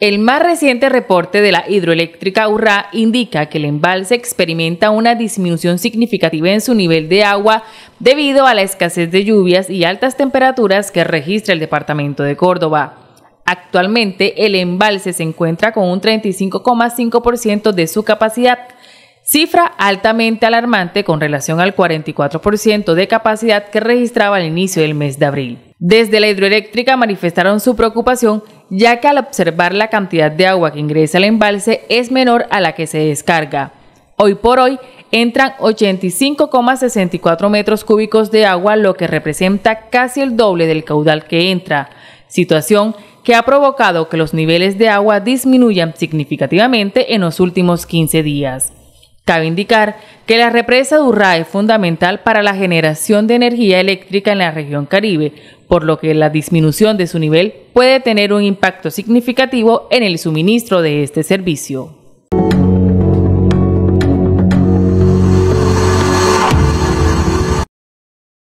El más reciente reporte de la hidroeléctrica URRA indica que el embalse experimenta una disminución significativa en su nivel de agua debido a la escasez de lluvias y altas temperaturas que registra el departamento de Córdoba. Actualmente el embalse se encuentra con un 35,5% de su capacidad, cifra altamente alarmante con relación al 44% de capacidad que registraba al inicio del mes de abril. Desde la hidroeléctrica manifestaron su preocupación ya que al observar la cantidad de agua que ingresa al embalse es menor a la que se descarga. Hoy por hoy entran 85,64 metros cúbicos de agua, lo que representa casi el doble del caudal que entra, situación que ha provocado que los niveles de agua disminuyan significativamente en los últimos 15 días. Cabe indicar que la represa Durra es fundamental para la generación de energía eléctrica en la región Caribe, por lo que la disminución de su nivel puede tener un impacto significativo en el suministro de este servicio.